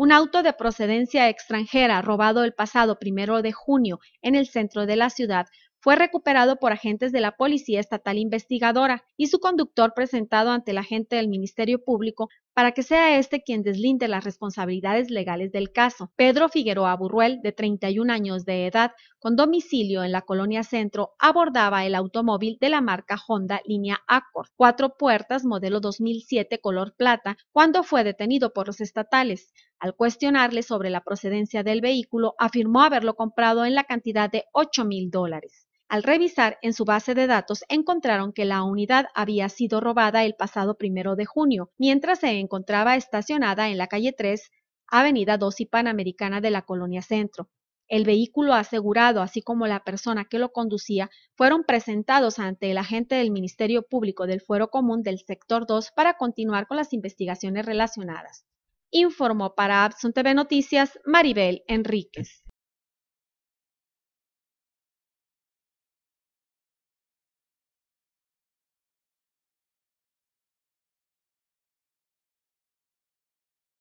un auto de procedencia extranjera robado el pasado primero de junio en el centro de la ciudad fue recuperado por agentes de la Policía Estatal Investigadora y su conductor presentado ante el agente del Ministerio Público para que sea este quien deslinde las responsabilidades legales del caso. Pedro Figueroa Burruel, de 31 años de edad, con domicilio en la colonia Centro, abordaba el automóvil de la marca Honda línea Accord, cuatro puertas modelo 2007 color plata, cuando fue detenido por los estatales. Al cuestionarle sobre la procedencia del vehículo, afirmó haberlo comprado en la cantidad de 8 mil dólares. Al revisar en su base de datos, encontraron que la unidad había sido robada el pasado primero de junio, mientras se encontraba estacionada en la calle 3, Avenida 2 y Panamericana de la Colonia Centro. El vehículo asegurado, así como la persona que lo conducía, fueron presentados ante el agente del Ministerio Público del Fuero Común del Sector 2 para continuar con las investigaciones relacionadas informó para Absun TV Noticias Maribel Enríquez.